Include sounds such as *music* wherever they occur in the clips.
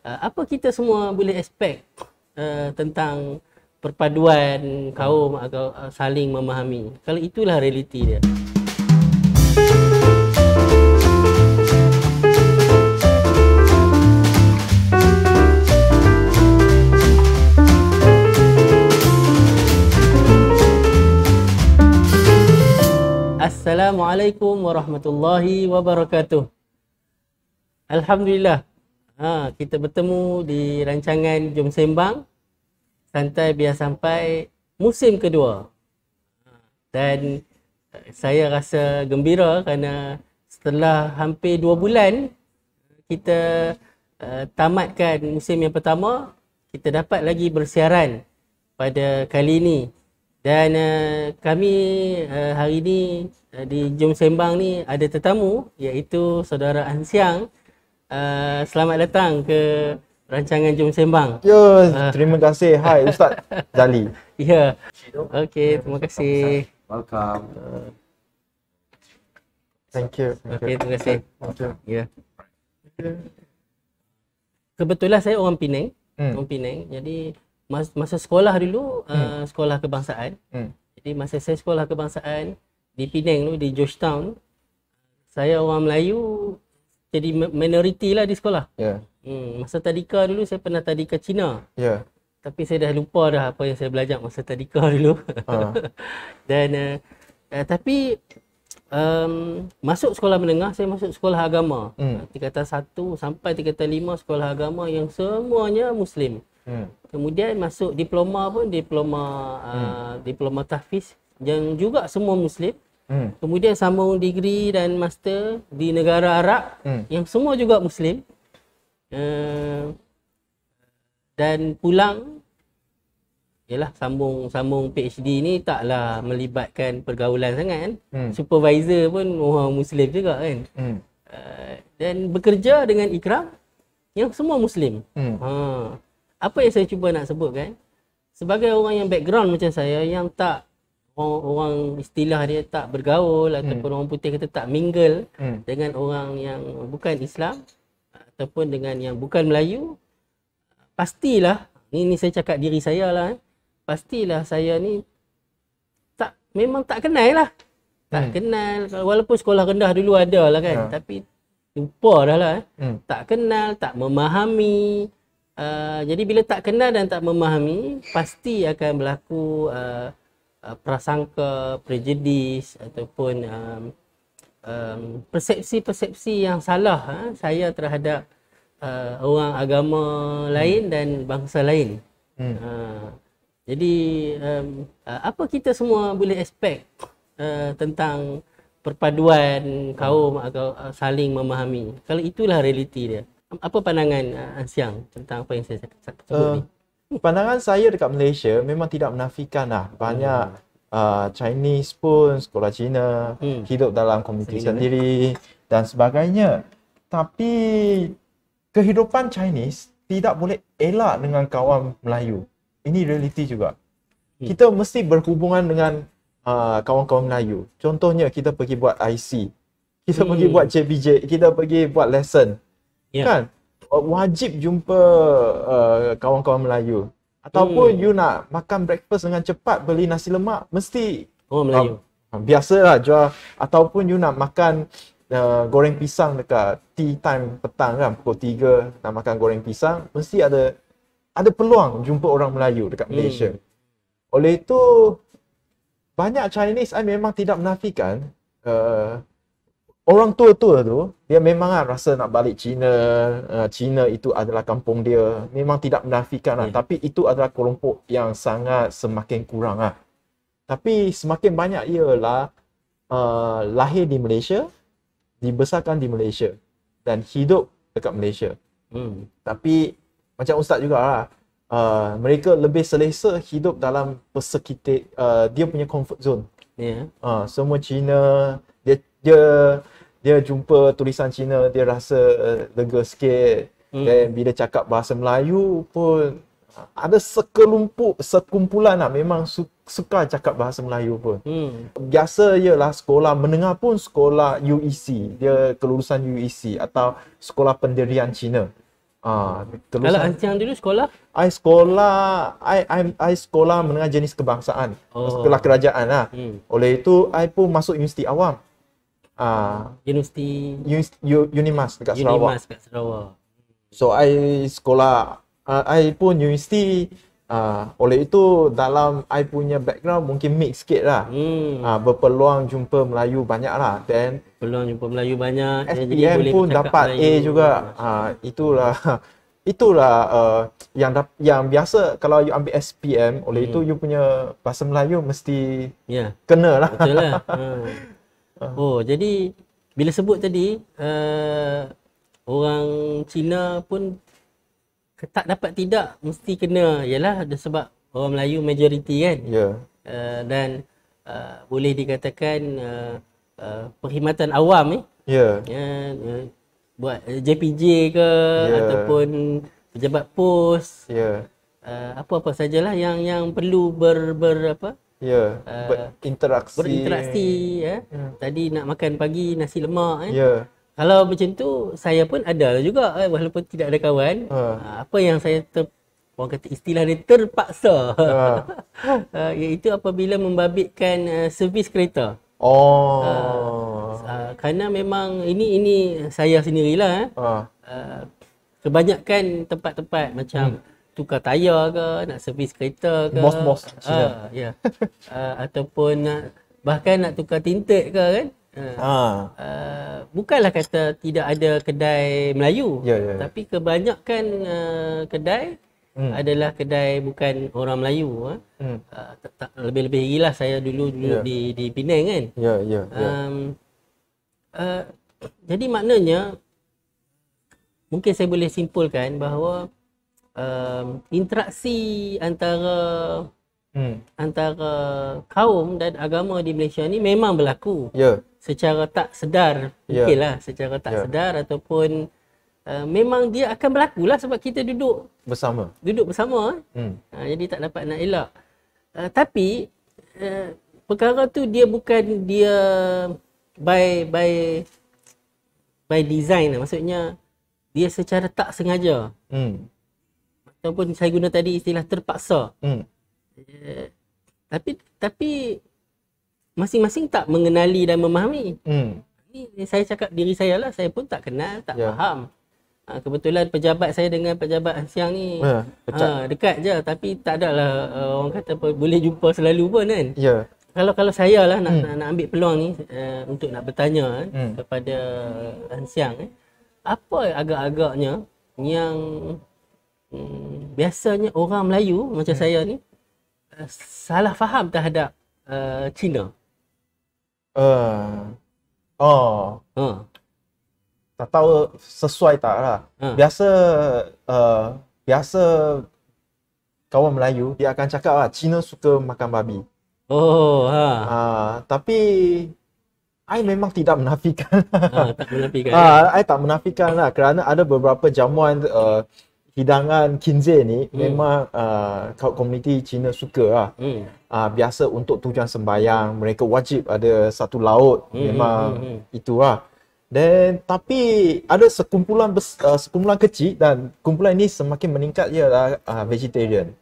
Ah, apa kita semua boleh expect uh, tentang perpaduan kaum atau uh, saling memahami. Kalau itulah realiti dia. Assalamualaikum warahmatullahi wabarakatuh. Alhamdulillah Ha, kita bertemu di rancangan Jom Sembang santai biar sampai musim kedua. Dan eh, saya rasa gembira kerana setelah hampir dua bulan kita uh, tamatkan musim yang pertama, kita dapat lagi bersiaran pada kali ini. Dan uh, kami uh, hari ini uh, di Jom Sembang ni ada tetamu iaitu saudara Ansiang uh, selamat datang ke rancangan Jom Sembang. Yo, ya, yes, eh. terima kasih. Hai Ustaz Jali. *laughs* Ya. Yeah. Okey, terima kasih. Welcome. Thank you. Okey, terima kasih. Ya. Yeah. Kebetulan saya orang Pinang, hmm. orang Pinang. Jadi masa sekolah dulu eh, hmm. sekolah kebangsaan. Hmm. Jadi masa saya sekolah kebangsaan di Pinang tu di Georgetown saya orang Melayu jadi minoriti lah di sekolah. Ya. Yeah. Hmm, masa tadika dulu saya pernah tadika Cina. Ya. Yeah. Tapi saya dah lupa dah apa yang saya belajar masa tadika *laughs* dulu. Ha. Dan uh, uh, tapi um, masuk sekolah menengah saya masuk sekolah agama. Hmm. Tingkatan 1 sampai tingkatan 5 sekolah agama yang semuanya muslim. Hmm. Kemudian masuk diploma pun diploma uh, diploma tahfiz yang juga semua muslim. Hmm. Hmm. Kemudian sambung degree dan master di negara Arab hmm. yang semua juga muslim. Uh, dan pulang ialah sambung sambung PhD ni taklah melibatkan pergaulan sangat kan. Hmm. Supervisor pun orang muslim juga kan. Hmm. Uh, dan bekerja dengan ikram yang semua muslim. Hmm. Ha. Apa yang saya cuba nak sebutkan sebagai orang yang background macam saya yang tak orang, orang istilah dia tak bergaul hmm. ataupun orang putih kata tak mingle hmm. dengan orang yang bukan Islam ataupun dengan yang bukan Melayu pastilah ni ni saya cakap diri saya lah eh. pastilah saya ni tak memang tak kenal lah tak hmm. kenal walaupun sekolah rendah dulu ada lah kan ha. tapi lupa dah lah eh. hmm. tak kenal tak memahami uh, jadi bila tak kenal dan tak memahami pasti akan berlaku uh, uh, prasangka, prejudis ataupun um, um, persepsi-persepsi yang salah ha, saya terhadap uh, orang agama lain hmm. dan bangsa lain. Hmm. Uh, jadi um, uh, apa kita semua boleh expect uh, tentang perpaduan kaum atau uh, saling memahami. Kalau itulah realiti dia. Apa pandangan uh, Ansiang tentang apa yang saya cakap tadi? Uh, pandangan saya dekat Malaysia memang tidak menafikan lah banyak hmm. uh, Chinese pun sekolah Cina hmm. hidup dalam komuniti sendiri. Eh? sendiri dan sebagainya. Tapi kehidupan Chinese tidak boleh elak dengan kawan Melayu. Ini realiti juga. Hmm. Kita mesti berhubungan dengan uh, kawan-kawan Melayu. Contohnya kita pergi buat IC, kita hmm. pergi buat JBJ, kita pergi buat lesson. Yeah. Kan? Oh, wajib jumpa uh, kawan-kawan Melayu ataupun hmm. you nak makan breakfast dengan cepat beli nasi lemak mesti oh Melayu um, biasalah jual ataupun you nak makan uh, goreng pisang dekat tea time petang kan pukul 3 nak makan goreng pisang mesti ada ada peluang jumpa orang Melayu dekat hmm. Malaysia oleh itu banyak Chinese I memang tidak menafikan uh, orang tua-tua tu dia memang lah rasa nak balik China uh, China itu adalah kampung dia memang tidak menafikan lah yeah. Hmm. tapi itu adalah kelompok yang sangat semakin kurang lah tapi semakin banyak ialah uh, lahir di Malaysia dibesarkan di Malaysia dan hidup dekat Malaysia hmm. tapi macam Ustaz juga lah uh, mereka lebih selesa hidup dalam persekitar uh, dia punya comfort zone yeah. Ya. uh, semua China dia dia jumpa tulisan Cina dia rasa uh, lega sikit hmm. dan bila cakap bahasa Melayu pun ada sekelumpuk sekumpulan lah memang su- suka cakap bahasa Melayu pun. Hmm. Biasa lah sekolah menengah pun sekolah UEC, dia kelulusan UEC atau sekolah pendirian Cina. Ah, kelulusan. Kalau Ancang dulu sekolah? I sekolah, I, I, I sekolah menengah jenis kebangsaan, oh. sekolah kerajaan lah. Hmm. Oleh itu, I pun masuk universiti awam uh, universiti U, U, Unimas dekat Unimas Sarawak. Unimas dekat Sarawak. So I sekolah uh, I pun universiti uh, oleh itu dalam I punya background mungkin mix sikit lah hmm. uh, Berpeluang jumpa Melayu banyak lah Then Peluang jumpa Melayu banyak SPM jadi pun boleh dapat Melayu. A juga uh, Itulah *laughs* Itulah uh, yang da- yang biasa kalau you ambil SPM Oleh hmm. itu you punya bahasa Melayu mesti yeah. kena lah Betul lah hmm. *laughs* Oh, jadi bila sebut tadi uh, orang Cina pun tak dapat tidak mesti kena ialah sebab orang Melayu majoriti kan. Ya. Yeah. Uh, dan uh, boleh dikatakan uh, uh, perkhidmatan awam ni. Eh, ya. Yeah. Uh, ya, buat JPJ ke yeah. ataupun pejabat pos. Ya. Yeah. Uh, apa-apa sajalah yang yang perlu ber, ber apa? Ya, yeah, berinteraksi. Berinteraksi ya. Yeah. Tadi nak makan pagi nasi lemak eh. Ya. Yeah. Kalau macam tu saya pun ada juga eh walaupun tidak ada kawan. Uh. Apa yang saya ter orang kata istilah dia terpaksa. uh, *laughs* iaitu apabila membabitkan uh, servis kereta. Oh. Uh, uh, kerana memang ini ini saya sendirilah eh. Uh. Uh, kebanyakan tempat-tempat macam hmm tukar tayar ke, nak servis kereta ke. Bos-bos. Ah, ya. Yeah. *laughs* uh, ataupun nak, bahkan nak tukar tintik ke kan. Uh, ah. uh, bukanlah kata tidak ada kedai Melayu. Yeah, yeah, yeah. Tapi kebanyakan uh, kedai hmm. adalah kedai bukan orang Melayu. Uh. Hmm. Uh, Lebih-lebih lah saya dulu, dulu yeah. di, di Penang kan. Ya, yeah, ya. Yeah, ya. yeah. um, uh, jadi maknanya, mungkin saya boleh simpulkan bahawa um, interaksi antara hmm. antara kaum dan agama di Malaysia ni memang berlaku. Ya. Yeah. Secara tak sedar, yeah. okay lah secara tak yeah. sedar ataupun uh, memang dia akan berlaku lah sebab kita duduk bersama. Duduk bersama. Eh. Hmm. Uh, jadi tak dapat nak elak. Uh, tapi uh, perkara tu dia bukan dia by by by design lah. maksudnya dia secara tak sengaja. Hmm ataupun saya guna tadi istilah terpaksa. Hmm. Uh, tapi tapi masing-masing tak mengenali dan memahami. Hmm. Ini saya cakap diri saya lah, saya pun tak kenal, tak yeah. faham. Ha, kebetulan pejabat saya dengan pejabat siang ni yeah, ya, ha, dekat je tapi tak ada lah uh, orang kata apa, boleh jumpa selalu pun kan. Yeah. Kalau kalau saya lah nak, hmm. nak nak ambil peluang ni uh, untuk nak bertanya eh, hmm. kepada Ansiang eh, apa agak-agaknya yang Hmm, biasanya orang Melayu macam hmm. saya ni uh, salah faham terhadap uh, Cina. Uh, oh. Uh. Tak tahu sesuai tak lah. Uh. Biasa uh, biasa kawan Melayu dia akan cakap lah Cina suka makan babi. Oh, ha. Uh. tapi I memang tidak menafikan. Ha, tak menafikan. *laughs* Ah, I tak menafikan lah kerana ada beberapa jamuan uh, hidangan kinze ni mm. memang ah, uh, komuniti Cina suka lah. Mm. Uh, biasa untuk tujuan sembahyang, mereka wajib ada satu laut. Mm. Memang mm. itulah. Then, tapi ada sekumpulan bes, uh, sekumpulan kecil dan kumpulan ini semakin meningkat ialah uh, vegetarian.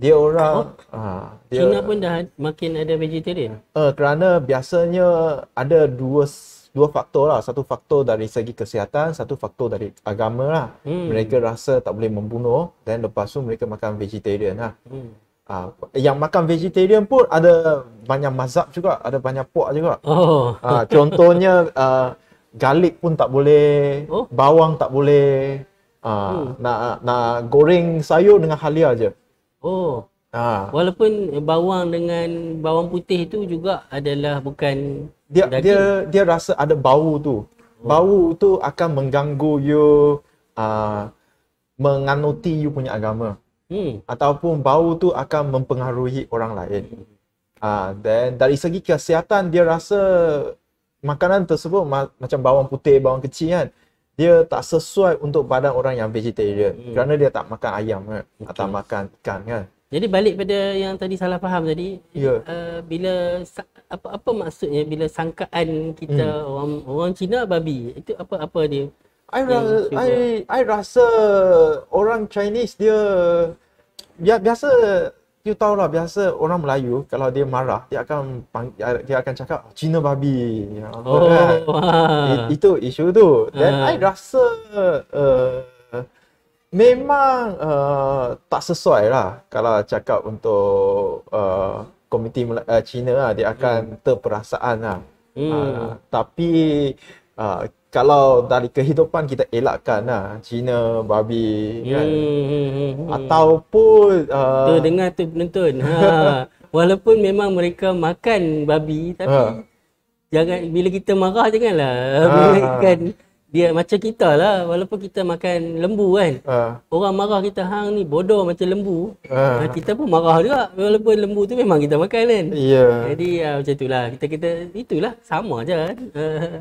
Dia orang oh. uh, pun dah makin ada vegetarian? Uh, kerana biasanya ada dua dua faktor lah. Satu faktor dari segi kesihatan, satu faktor dari agama lah. Hmm. Mereka rasa tak boleh membunuh dan lepas tu mereka makan vegetarian lah. Hmm. Uh, yang makan vegetarian pun ada banyak mazhab juga, ada banyak puak juga. Oh. Uh, contohnya uh, *laughs* garlic pun tak boleh, oh. bawang tak boleh, uh, hmm. nak, nak goreng sayur dengan halia je. Oh. Ha. Walaupun bawang dengan bawang putih tu juga adalah bukan dia daging. dia dia rasa ada bau tu. Oh. Bau tu akan mengganggu you uh, ah, menganuti you punya agama. Hmm. Ataupun bau tu akan mempengaruhi orang lain. Hmm. Ah hmm. uh, dan dari segi kesihatan dia rasa makanan tersebut ma- macam bawang putih, bawang kecil kan dia tak sesuai untuk badan orang yang vegetarian hmm. kerana dia tak makan ayam kan okay. atau makan ikan kan. Jadi balik pada yang tadi salah faham tadi yeah. Ya. uh, bila apa apa maksudnya bila sangkaan kita mm. orang orang Cina babi itu apa apa dia I rasa I I rasa orang Chinese dia biasa you tahu lah biasa orang Melayu kalau dia marah dia akan dia akan cakap oh, Cina babi ya, oh, kan? *laughs* wow. It, itu isu tu dan uh. I rasa uh, Memang uh, tak sesuai lah kalau cakap untuk uh, komiti uh, Cina lah, dia akan hmm. terperasaan lah. Hmm. Uh, tapi uh, kalau dari kehidupan kita elakkan lah China babi kan. hmm. kan. Hmm. Ataupun... Uh, Terdengar tu penonton. ha. *laughs* Walaupun memang mereka makan babi tapi... Ha. Jangan bila kita marah janganlah ha. *laughs* kan dia macam kita lah walaupun kita makan lembu kan uh. orang marah kita hang ni bodoh macam lembu uh. kita pun marah juga walaupun lembu tu memang kita makan kan yeah. jadi uh, macam tu lah kita kita itulah sama je kan uh.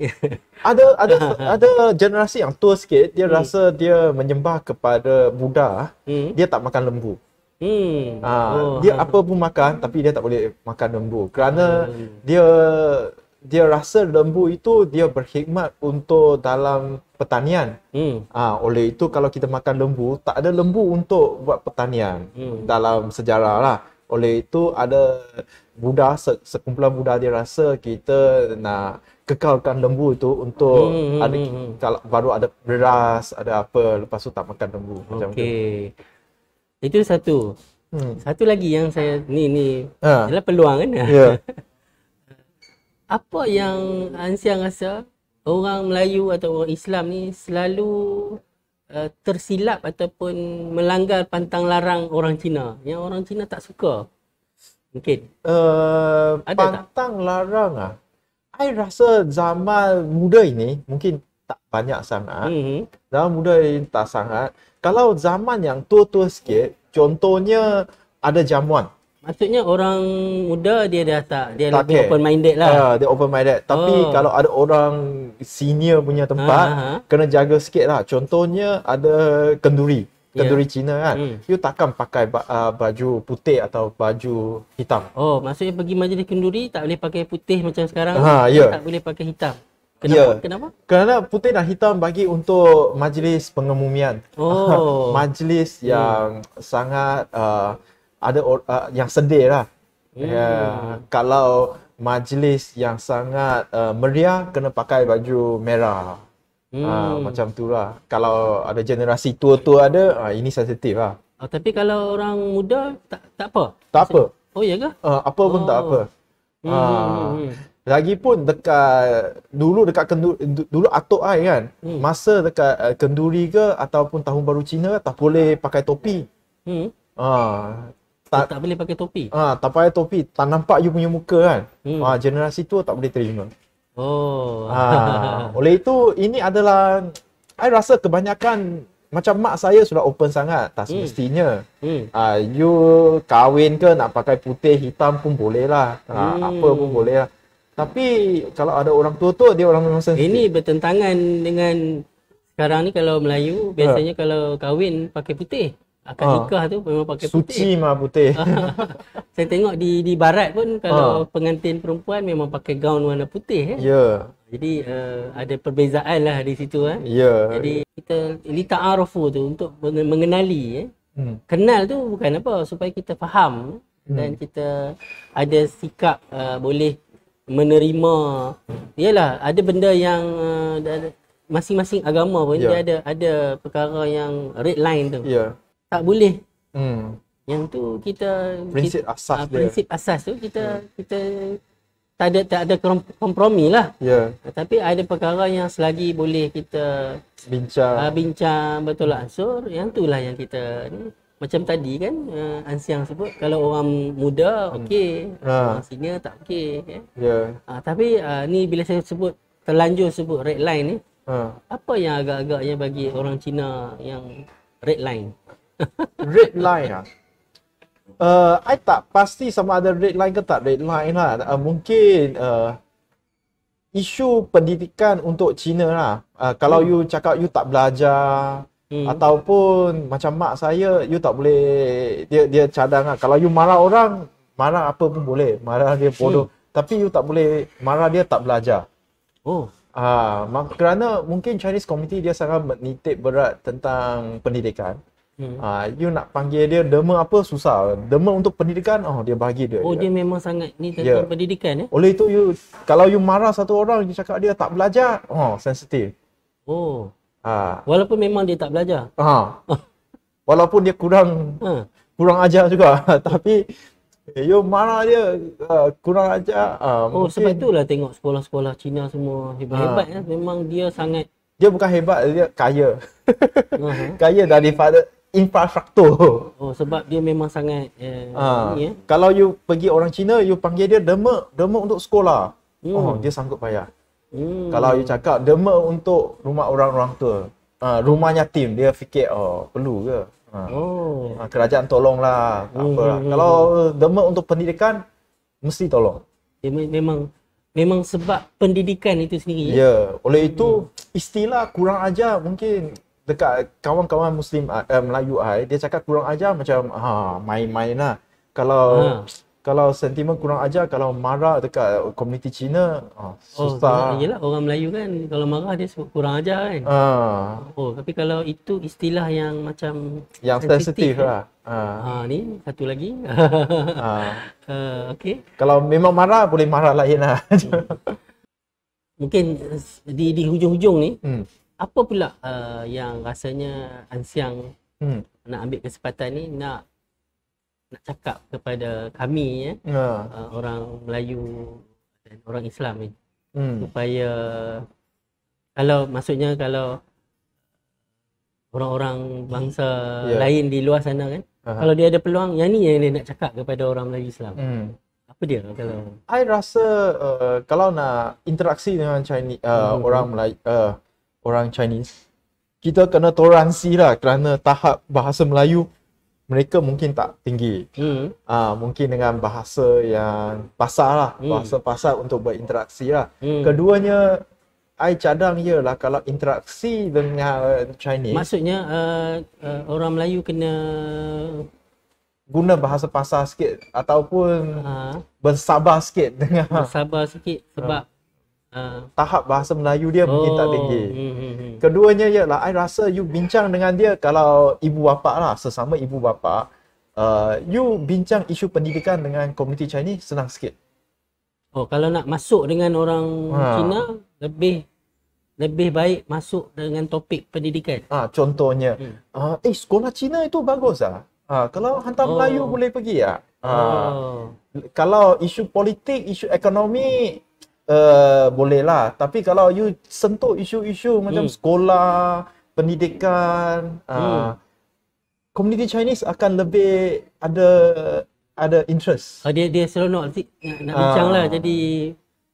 *laughs* ada ada ada generasi yang tua sikit dia hmm. rasa dia menyembah kepada buddha hmm. dia tak makan lembu Hmm. Ha, oh. dia apa pun makan tapi dia tak boleh makan lembu kerana hmm. dia dia rasa lembu itu dia berkhidmat untuk dalam pertanian. Hmm. ha, oleh itu kalau kita makan lembu, tak ada lembu untuk buat pertanian hmm. dalam sejarah lah. Oleh itu ada Buddha se- sekumpulan Buddha dia rasa kita nak kekalkan lembu itu untuk hmm, hmm ada hmm, hmm. kalau baru ada beras, ada apa lepas tu tak makan lembu okay. macam tu. Itu satu. Hmm. Satu lagi yang saya ni ni ha. Ah. adalah peluang kan. Yeah. *laughs* apa yang Ansia rasa orang Melayu atau orang Islam ni selalu uh, tersilap ataupun melanggar pantang larang orang Cina yang orang Cina tak suka mungkin uh, ada pantang tak? larang ah I rasa zaman muda ini mungkin tak banyak sangat mm-hmm. zaman muda ini tak sangat kalau zaman yang tua-tua sikit contohnya ada jamuan Maksudnya orang muda dia dah tak dia tak lebih care. open minded lah. Ya, uh, dia open minded. Tapi oh. kalau ada orang senior punya tempat uh-huh. kena jaga sikit lah. Contohnya ada kenduri, ya. kenduri yeah. Cina kan. Mm. You takkan pakai uh, baju putih atau baju hitam. Oh, maksudnya pergi majlis kenduri tak boleh pakai putih macam sekarang. uh ha, yeah. tak ya. boleh pakai hitam. Kenapa? Yeah. Kenapa? Kerana putih dan hitam bagi untuk majlis pengemumian. Oh. *laughs* majlis yang mm. sangat uh, ada uh, yang sedih lah. Hmm. Yeah. Kalau majlis yang sangat uh, meriah, kena pakai baju merah. Hmm. Uh, macam tu lah. Kalau ada generasi tua-tua ada, uh, ini sensitif lah. Oh, tapi kalau orang muda, tak, tak apa? Tak apa. Oh, iya ke? Uh, apa pun oh. tak apa. Oh. Hmm. Uh, hmm. Lagipun dekat, dulu dekat kenduri, dulu atuk saya kan, hmm. masa dekat eh, kenduri ke ataupun tahun baru Cina tak boleh pakai topi. Hmm. Uh, tak, tak boleh pakai topi. Ah, ha, tak pakai topi, tak nampak you punya muka kan. Hmm. Ha, generasi tua tak boleh terima. Oh. Ha, *laughs* oleh itu ini adalah Saya rasa kebanyakan macam mak saya sudah open sangat tak hmm. semestinya. Hmm. Ah, ha, you kahwin ke nak pakai putih hitam pun boleh lah. Ha, ah, hmm. apa pun boleh lah. Tapi kalau ada orang tua tu, dia orang memang sensitif. Ini bertentangan dengan sekarang ni kalau Melayu ya. biasanya ha. kalau kahwin pakai putih akan uh, ah. nikah tu memang pakai putih. Suci mah putih. Ah. *laughs* Saya tengok di di barat pun kalau uh, pengantin perempuan memang pakai gaun warna putih eh. Ya. Yeah. Jadi uh, ada perbezaan lah di situ eh. Ya. Yeah. Jadi kita lita'arufu tu untuk mengenali eh. Hmm. Kenal tu bukan apa supaya kita faham eh. hmm. dan kita ada sikap uh, boleh menerima. Iyalah ada benda yang uh, masing-masing agama pun yeah. dia ada ada perkara yang red line tu. Ya. Yeah tak boleh. Hmm. Yang tu kita prinsip kita, asas ah, dia. Prinsip asas tu kita yeah. Hmm. kita tak ada tak ada kompromi lah. Ya. Yeah. Tapi ada perkara yang selagi boleh kita bincang. Uh, bincang betul ansur lah. yang itulah yang kita ni macam tadi kan uh, eh, ansiang sebut kalau orang muda hmm. okey, ha. orang senior tak okey eh. Yeah. Ya. Uh, tapi uh, ni bila saya sebut terlanjur sebut red line ni. Eh, ha. Apa yang agak-agaknya bagi orang Cina yang red line? red line ah. Uh, I tak pasti sama ada red line ke tak red line lah. Uh, mungkin uh, isu pendidikan untuk Cina lah. Uh, kalau hmm. you cakap you tak belajar hmm. ataupun macam mak saya, you tak boleh dia dia cadang lah. Kalau you marah orang, marah apa pun boleh. Marah dia bodoh. Hmm. Tapi you tak boleh marah dia tak belajar. Oh. Uh, kerana mungkin Chinese community dia sangat menitik berat tentang pendidikan. Hmm. Ah, you nak panggil dia derma apa susah. Derma untuk pendidikan, oh dia bagi dia. Oh, dia, dia memang sangat ni tentang yeah. pendidikan eh. Oleh itu you kalau you marah satu orang dia cakap dia tak belajar, oh sensitif. Oh. Ah. Walaupun memang dia tak belajar. Ha. Ah. *laughs* Walaupun dia kurang ha. kurang ajar juga, *laughs* tapi eh, you marah dia uh, kurang ajar. Uh, oh, mungkin... sebab itulah tengok sekolah-sekolah Cina semua hebat-hebat ah. eh. Memang dia sangat dia bukan hebat dia kaya. Uh-huh. *laughs* kaya dari father infrastruktur. Oh sebab dia memang sangat uh, uh, ini, eh. Kalau you pergi orang Cina you panggil dia derma derma untuk sekolah. Hmm. Oh dia sanggup payah. Hmm. Kalau you cakap derma untuk rumah orang-orang tua. Uh, ah, rumah yatim dia fikir oh perlu ke? Uh, oh kerajaan tolonglah. hmm. apa. Hmm. Lah. hmm, hmm kalau hmm. Eh, derma untuk pendidikan mesti tolong. Dia memang memang sebab pendidikan itu sendiri. Eh. Ya, yeah. oleh itu hmm. istilah kurang ajar mungkin dekat kawan-kawan muslim uh, Melayu ai ah, eh, dia cakap kurang ajar macam ha main-main lah kalau ha. Kalau sentimen kurang ajar, kalau marah dekat komuniti Cina, ah, oh, susah. Oh, yelah, orang Melayu kan kalau marah dia sebut kurang ajar kan. Uh. Oh, tapi kalau itu istilah yang macam yang sensitif, sensitif kan? lah. Uh. Ha, ni satu lagi. uh. *laughs* Uh, okay. Kalau memang marah, boleh marah lain lah. Hmm. Mungkin di, di hujung-hujung ni, hmm apa pula uh, yang rasanya Ansiang hmm. nak ambil kesempatan ni nak nak cakap kepada kami ya eh, uh. uh, orang Melayu dan orang Islam ni hmm. supaya kalau maksudnya kalau orang-orang bangsa yeah. lain di luar sana kan uh-huh. kalau dia ada peluang yang ni yang dia nak cakap kepada orang Melayu Islam hmm. apa dia kalau I rasa uh, kalau nak interaksi dengan Chinese uh, hmm. orang Melayu uh, orang Chinese kita kena toleransi lah kerana tahap bahasa Melayu mereka mungkin tak tinggi hmm. uh, mungkin dengan bahasa yang pasar lah hmm. bahasa pasar untuk berinteraksi lah hmm. keduanya I cadang ialah kalau interaksi dengan Chinese maksudnya uh, uh, orang Melayu kena guna bahasa pasar sikit ataupun uh, bersabar sikit dengan bersabar sikit sebab uh uh. tahap bahasa Melayu dia oh. mungkin tak oh, tinggi. Hmm, hmm, hmm. Keduanya ialah I rasa you bincang dengan dia kalau ibu bapa lah, sesama ibu bapa, uh, you bincang isu pendidikan dengan komuniti Chinese senang sikit. Oh, kalau nak masuk dengan orang ha. Cina lebih lebih baik masuk dengan topik pendidikan. Ah, contohnya. hmm. uh, eh sekolah Cina itu bagus ah. Ha, kalau hantar oh. Melayu boleh pergi ah. oh. Kalau isu politik, isu ekonomi, Eh, bolehlah. Tapi kalau you sentuh isu-isu hmm. macam sekolah, pendidikan, komuniti ah, hmm. uh, Chinese akan lebih ada ada interest. Oh, dia dia seronok nak, nak uh, bincang lah. Jadi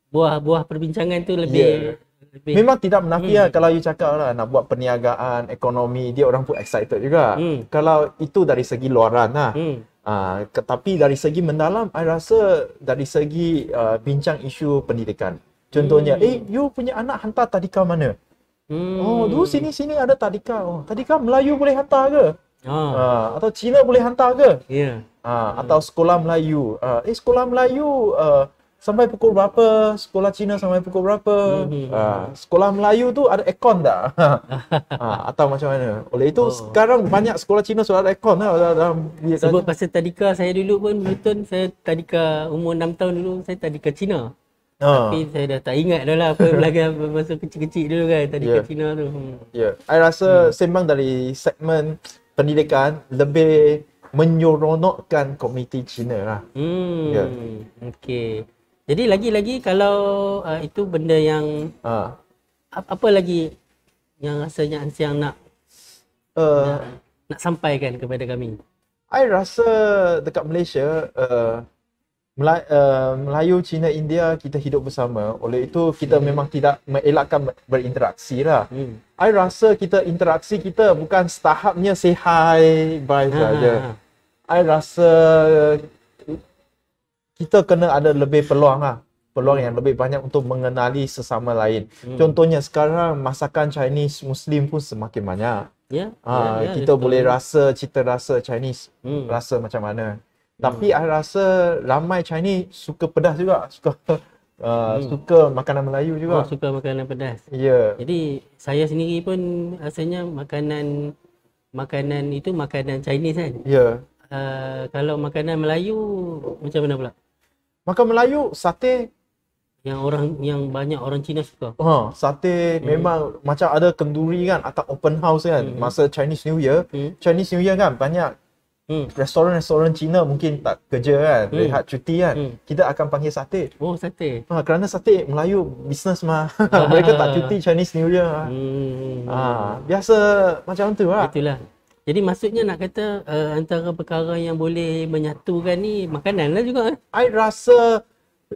buah-buah perbincangan tu lebih... Yeah. Lebih. Memang tidak menafi hmm. lah kalau you cakap lah nak buat perniagaan, ekonomi, dia orang pun excited juga. Hmm. Kalau itu dari segi luaran lah. Hmm. Ah, tapi dari segi mendalam saya rasa dari segi uh, bincang isu pendidikan contohnya hmm. eh you punya anak hantar tadika mana hmm. oh tu sini sini ada tadika oh tadika Melayu boleh hantar ke Ah. Uh, atau Cina boleh hantar ke? Yeah. Ya. Uh, hmm. Atau sekolah Melayu. Uh, eh, sekolah Melayu uh, sampai pukul berapa sekolah Cina sampai pukul berapa uh, sekolah Melayu tu ada aircon tak uh, *laughs* atau macam mana oleh itu oh. sekarang banyak sekolah Cina sudah ada aircon lah sebab pasal tadika saya dulu pun betul saya tadika umur 6 tahun dulu saya tadika Cina uh. tapi saya dah tak ingat dah lah apa *laughs* belajar masa kecil-kecil dulu kan tadika yeah. Cina tu hmm. ya yeah. rasa hmm. sembang dari segmen pendidikan lebih menyeronokkan komiti Cina lah. Hmm. Yeah. Okey. Jadi lagi-lagi kalau uh, itu benda yang ha. apa, apa lagi yang rasanya Ansiang nak uh, nak, nak sampaikan kepada kami? I rasa dekat Malaysia uh, Mela- uh, Melayu, Cina, India kita hidup bersama. Oleh itu kita hmm. memang tidak mengelakkan berinteraksi lah. Hmm. I rasa kita interaksi kita bukan setahapnya say hi bye ah. saja. Ha. I rasa kita kena ada lebih peluang lah. Peluang yang lebih banyak untuk mengenali sesama lain. Hmm. Contohnya sekarang masakan Chinese Muslim pun semakin banyak. Yeah, ya, yeah, yeah, kita yeah, boleh betul. rasa cita rasa Chinese hmm. rasa macam mana. Hmm. Tapi hmm. rasa ramai Chinese suka pedas juga. *laughs* Suka uh, hmm. suka makanan Melayu juga. Oh, suka makanan pedas. Yeah. Jadi saya sendiri pun rasanya makanan makanan itu makanan Chinese kan. Yeah. Ya. Uh, kalau makanan Melayu macam mana pula? Makan Melayu, sate yang orang yang banyak orang Cina suka. Ha, sate mm. memang macam ada kenduri kan atau open house kan mm. masa Chinese New Year. Mm. Chinese New Year kan banyak mm. restoran-restoran Cina mungkin tak kerja kan, mm. lihat cuti kan. Mm. Kita akan panggil sate. Oh, sate. Ha, kerana sate Melayu business mah. Ah. *laughs* Mereka tak cuti Chinese New Year. Ah, mm. biasa macam tu lah. Itulah. Jadi maksudnya nak kata uh, antara perkara yang boleh menyatukan ni makanan lah juga. Eh? I rasa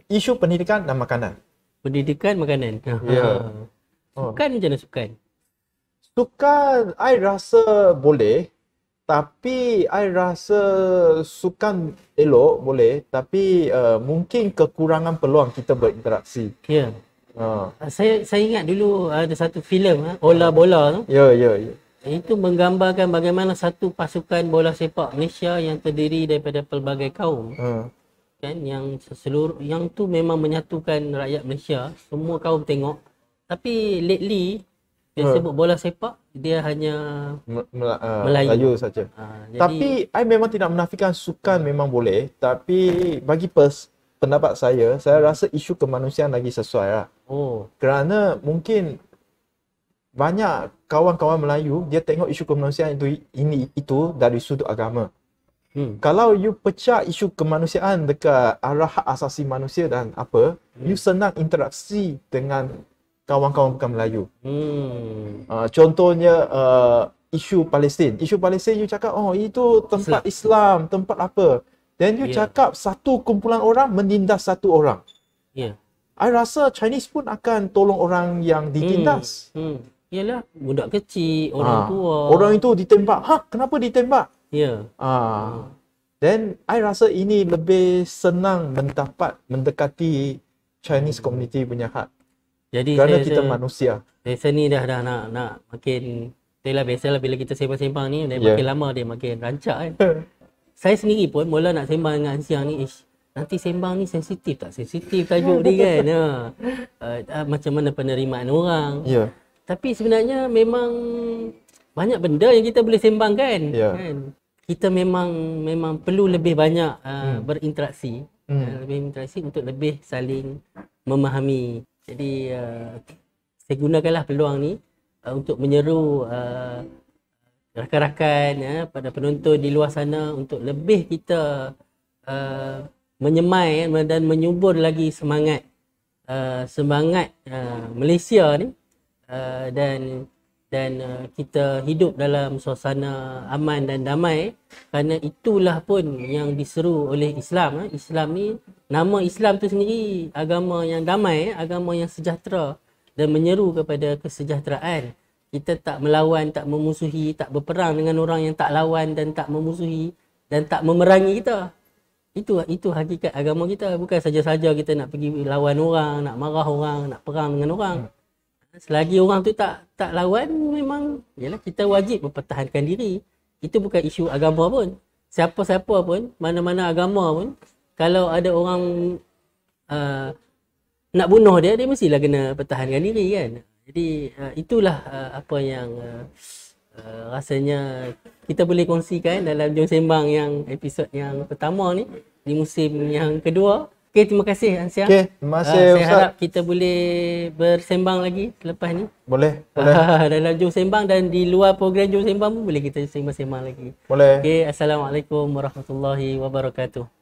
isu pendidikan dan makanan. Pendidikan, makanan. Ha, ha, ha. Ya. Yeah. Oh. Sukan oh. macam mana sukan? Sukan, I rasa boleh. Tapi I rasa sukan elok boleh. Tapi uh, mungkin kekurangan peluang kita berinteraksi. Ya. Yeah. Uh. Saya saya ingat dulu ada satu filem, Ola Bola tu. Ya, yeah, ya, yeah, ya. Yeah. Itu menggambarkan bagaimana satu pasukan bola sepak Malaysia yang terdiri daripada pelbagai kaum. Hmm. Kan yang seluruh yang tu memang menyatukan rakyat Malaysia, semua kaum tengok. Tapi lately dia hmm. sebut bola sepak dia hanya Mel- uh, ah, Melayu, Melayu saja. Ah, jadi... Tapi saya memang tidak menafikan sukan memang boleh, tapi bagi pers pendapat saya, saya rasa isu kemanusiaan lagi sesuai lah. Oh. Kerana mungkin banyak kawan-kawan Melayu dia tengok isu kemanusiaan itu ini itu dari sudut agama. Hmm. Kalau you pecah isu kemanusiaan dekat arah hak asasi manusia dan apa, hmm. you senang interaksi dengan kawan-kawan bukan Melayu. Hmm. Uh, contohnya uh, isu Palestin. Isu Palestin you cakap oh itu tempat Islam, tempat apa. Then you yeah. cakap satu kumpulan orang menindas satu orang. Ya. Yeah. I rasa Chinese pun akan tolong orang yang ditindas. Hmm. hmm ialah budak kecil, orang ha. tua. Orang itu ditembak. Ha, kenapa ditembak? Ya. Ah. Ha. Then I rasa ini lebih senang mendapat mendekati Chinese community punya hak. Jadi kerana saya kita rasa, manusia. Biasa ni dah dah nak nak makin telah biasalah bila kita sembang-sembang ni dia yeah. makin lama dia makin rancak kan. *laughs* saya sendiri pun mula nak sembang dengan Ansiang ni ish. Nanti sembang ni sensitif tak? Sensitif tajuk *laughs* dia kan. Ha. Uh, uh, macam mana penerimaan orang. Yeah tapi sebenarnya memang banyak benda yang kita boleh sembangkan yeah. kan kita memang memang perlu lebih banyak uh, hmm. berinteraksi hmm. Uh, lebih interaksi untuk lebih saling memahami jadi uh, saya gunakanlah peluang ni uh, untuk menyeru uh, rakan-rakan ya uh, pada penonton di luar sana untuk lebih kita uh, menyemai eh, dan menyubur lagi semangat uh, semangat uh, Malaysia ni Eh, dan dan uh, kita hidup dalam suasana aman dan damai kerana itulah pun yang diseru oleh Islam eh. Islam ni nama Islam tu sendiri agama yang damai eh, agama yang sejahtera dan menyeru kepada kesejahteraan kita tak melawan tak memusuhi tak berperang dengan orang yang tak lawan dan tak memusuhi dan tak memerangi kita itu itu hakikat agama kita bukan saja-saja kita nak pergi lawan orang nak marah orang nak perang dengan orang hmm. Selagi orang tu tak tak lawan memang yalah kita wajib mempertahankan diri. Itu bukan isu agama pun. Siapa-siapa pun, mana-mana agama pun kalau ada orang uh, nak bunuh dia dia mesti mestilah kena pertahankan diri kan. Jadi uh, itulah uh, apa yang uh, uh, rasanya kita boleh kongsikan dalam jom sembang yang episod yang pertama ni di musim yang kedua. Okay, terima kasih Ansia. Okay, terima ah, kasih uh, Ustaz. harap kita boleh bersembang lagi selepas ni. Boleh, *laughs* boleh. Uh, dalam Jom Sembang dan di luar program Jom Sembang pun boleh kita sembang-sembang lagi. Boleh. Okay, Assalamualaikum Warahmatullahi Wabarakatuh.